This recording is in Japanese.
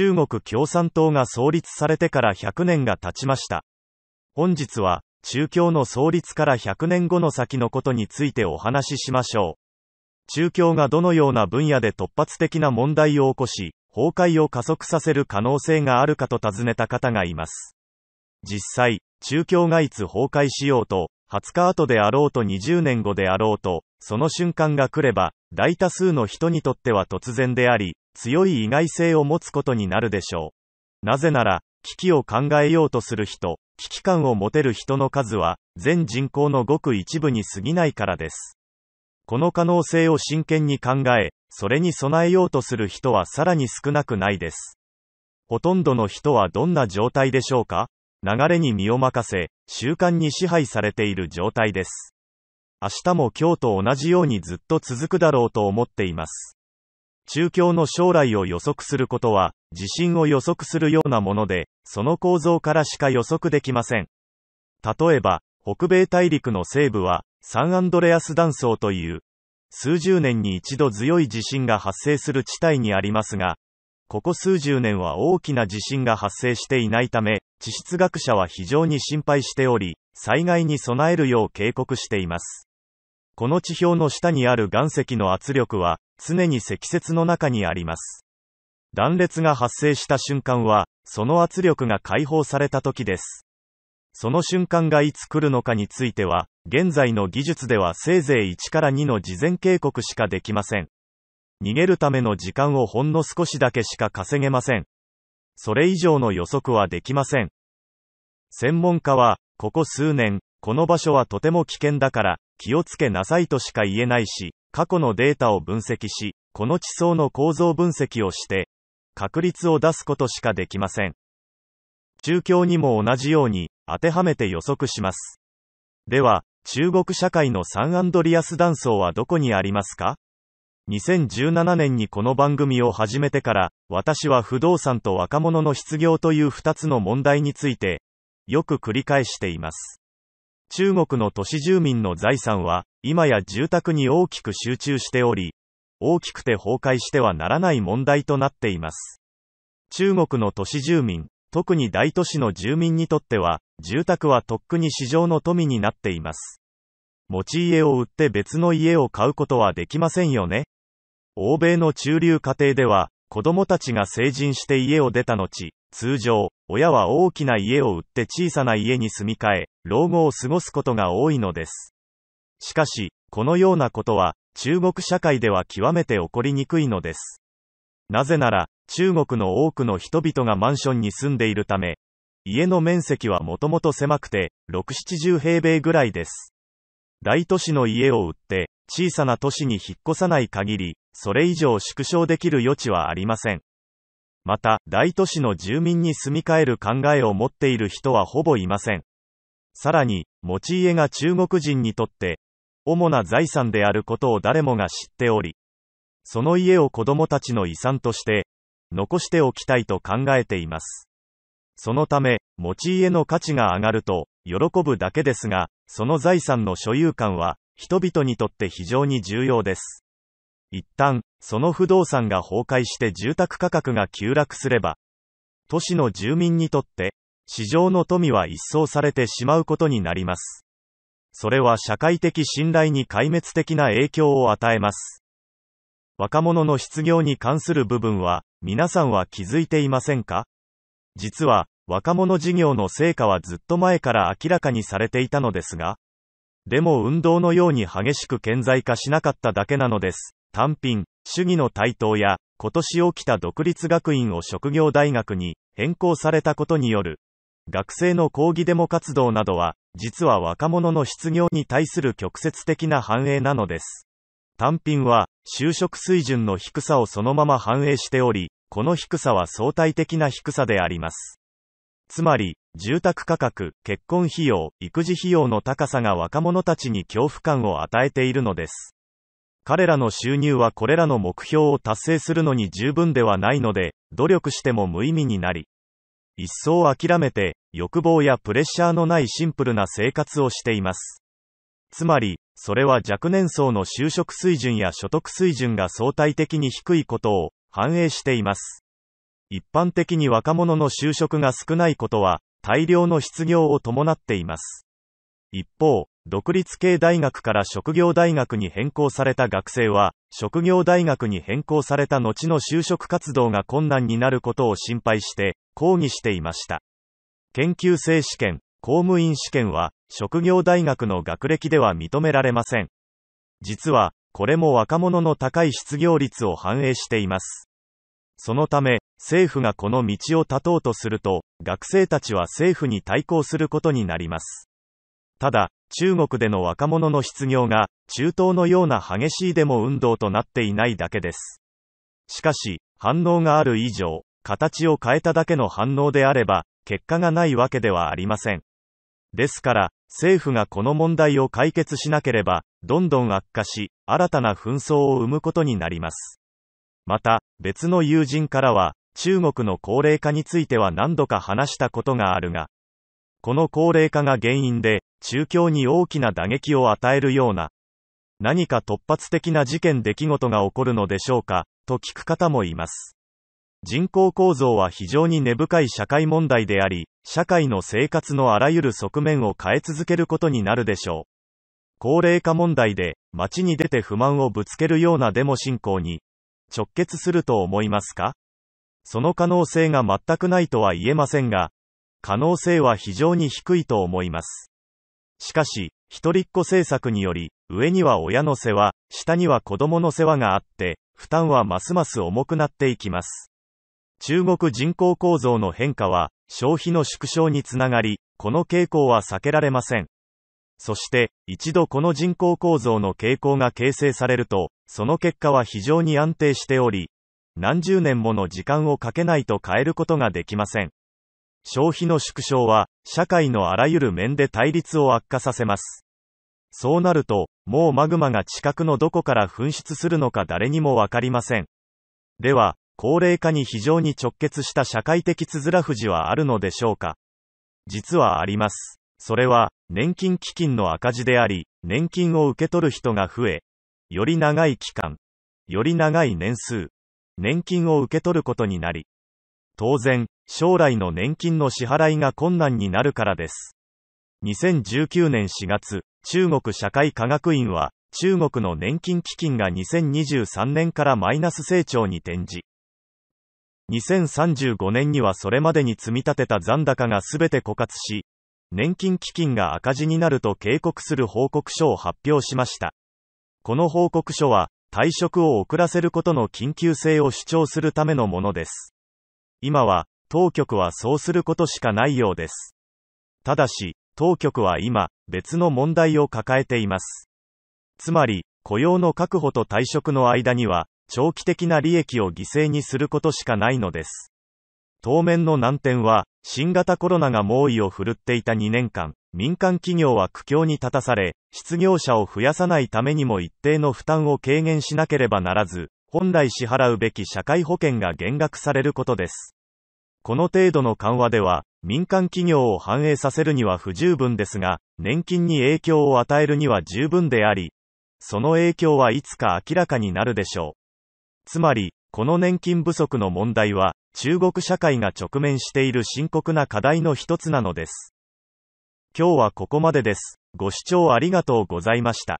中国共産党が創立されてから100年が経ちました。本日は、中共の創立から100年後の先のことについてお話ししましょう。中共がどのような分野で突発的な問題を起こし、崩壊を加速させる可能性があるかと尋ねた方がいます。実際、中共がいつ崩壊しようと、20日後であろうと20年後であろうと、その瞬間が来れば、大多数の人にとっては突然であり、強い意外性を持つことになるでしょう。なぜなら、危機を考えようとする人、危機感を持てる人の数は、全人口のごく一部に過ぎないからです。この可能性を真剣に考え、それに備えようとする人はさらに少なくないです。ほとんどの人はどんな状態でしょうか流れに身を任せ、習慣に支配されている状態です。明日も今日と同じようにずっと続くだろうと思っています。中共の将来を予測することは、地震を予測するようなもので、その構造からしか予測できません。例えば、北米大陸の西部は、サンアンドレアス断層という、数十年に一度強い地震が発生する地帯にありますが、ここ数十年は大きな地震が発生していないため、地質学者は非常に心配しており、災害に備えるよう警告しています。この地表の下にある岩石の圧力は、常に積雪の中にあります。断裂が発生した瞬間は、その圧力が解放された時です。その瞬間がいつ来るのかについては、現在の技術ではせいぜい1から2の事前警告しかできません。逃げるための時間をほんの少しだけしか稼げません。それ以上の予測はできません。専門家は、ここ数年、この場所はとても危険だから、気をつけなさいとしか言えないし、過去のデータを分析し、この地層の構造分析をして、確率を出すことしかできません。中共にも同じように、当てはめて予測します。では、中国社会のサンアンドリアス断層はどこにありますか2017年にこの番組を始めてから、私は不動産と若者の失業という2つの問題について、よく繰り返しています。中国の都市住民の財産は、今や住宅に大きく集中しており、大きくて崩壊してはならない問題となっています。中国の都市住民、特に大都市の住民にとっては、住宅はとっくに市場の富になっています。持ち家を売って別の家を買うことはできませんよね。欧米の中流家庭では、子供たちが成人して家を出た後、通常、親は大きな家を売って小さな家に住み替え、老後を過ごすことが多いのです。しかし、このようなことは、中国社会では極めて起こりにくいのです。なぜなら、中国の多くの人々がマンションに住んでいるため、家の面積はもともと狭くて、6、70平米ぐらいです。大都市の家を売って、小さな都市に引っ越さない限り、それ以上縮小できる余地はありません。また、大都市の住民に住み替える考えを持っている人はほぼいません。さらに、持ち家が中国人にとって、主な財産であることを誰もが知っており、その家を子供たちの遺産として、残しておきたいと考えています。そのため、持ち家の価値が上がると、喜ぶだけですが、その財産の所有感は、人々にとって非常に重要です。一旦、その不動産が崩壊して住宅価格が急落すれば、都市の住民にとって、市場の富は一掃されてしまうことになります。それは社会的信頼に壊滅的な影響を与えます。若者の失業に関する部分は、皆さんは気づいていませんか実は、若者事業の成果はずっと前から明らかにされていたのですが、でも運動のように激しく顕在化しなかっただけなのです。単品、主義の台頭や、今年起きた独立学院を職業大学に変更されたことによる、学生の抗議デモ活動などは、実は若者の失業に対する曲折的な反映なのです。単品は、就職水準の低さをそのまま反映しており、この低さは相対的な低さであります。つまり、住宅価格、結婚費用、育児費用の高さが若者たちに恐怖感を与えているのです。彼らの収入はこれらの目標を達成するのに十分ではないので、努力しても無意味になり、一層諦めて、欲望やプレッシャーのないシンプルな生活をしています。つまり、それは若年層の就職水準や所得水準が相対的に低いことを反映しています。一般的に若者の就職が少ないことは、大量の失業を伴っています。一方、独立系大学から職業大学に変更された学生は、職業大学に変更された後の就職活動が困難になることを心配して、抗議していました。研究生試験、公務員試験は、職業大学の学歴では認められません。実は、これも若者の高い失業率を反映しています。そのため、政府がこの道を断とうとすると、学生たちは政府に対抗することになります。ただ、中国での若者の失業が、中東のような激しいデモ運動となっていないだけです。しかし、反応がある以上、形を変えただけの反応であれば、結果がないわけではありません。ですから、政府がこの問題を解決しなければ、どんどん悪化し、新たな紛争を生むことになります。また、別の友人からは、中国の高齢化については何度か話したことがあるが、この高齢化が原因で、中共に大きな打撃を与えるような、何か突発的な事件出来事が起こるのでしょうか、と聞く方もいます。人口構造は非常に根深い社会問題であり、社会の生活のあらゆる側面を変え続けることになるでしょう。高齢化問題で、街に出て不満をぶつけるようなデモ進行に、直結すると思いますかその可能性が全くないとは言えませんが、可能性は非常に低いと思います。しかし、一人っ子政策により、上には親の世話、下には子供の世話があって、負担はますます重くなっていきます。中国人口構造の変化は、消費の縮小につながり、この傾向は避けられません。そして、一度この人口構造の傾向が形成されると、その結果は非常に安定しており、何十年もの時間をかけないと変えることができません。消費の縮小は、社会のあらゆる面で対立を悪化させます。そうなると、もうマグマが近くのどこから噴出するのか誰にもわかりません。では、高齢化に非常に直結した社会的つづら藤はあるのでしょうか実はあります。それは、年金基金の赤字であり、年金を受け取る人が増え、より長い期間、より長い年数、年金を受け取ることになり、当然、将来の年金の支払いが困難になるからです。2019年4月、中国社会科学院は、中国の年金基金が2023年からマイナス成長に転じ、2035年にはそれまでに積み立てた残高がすべて枯渇し、年金基金が赤字になると警告する報告書を発表しました。この報告書は、退職を遅らせることの緊急性を主張するためのものです。今は、当局はそうすることしかないようです。ただし、当局は今、別の問題を抱えています。つまり、雇用の確保と退職の間には、長期的な利益を犠牲にすることしかないのです。当面の難点は、新型コロナが猛威を振るっていた2年間、民間企業は苦境に立たされ、失業者を増やさないためにも一定の負担を軽減しなければならず、本来支払うべき社会保険が減額されることです。この程度の緩和では、民間企業を反映させるには不十分ですが、年金に影響を与えるには十分であり、その影響はいつか明らかになるでしょう。つまり、この年金不足の問題は、中国社会が直面している深刻な課題の一つなのです。今日はここまでです。ご視聴ありがとうございました。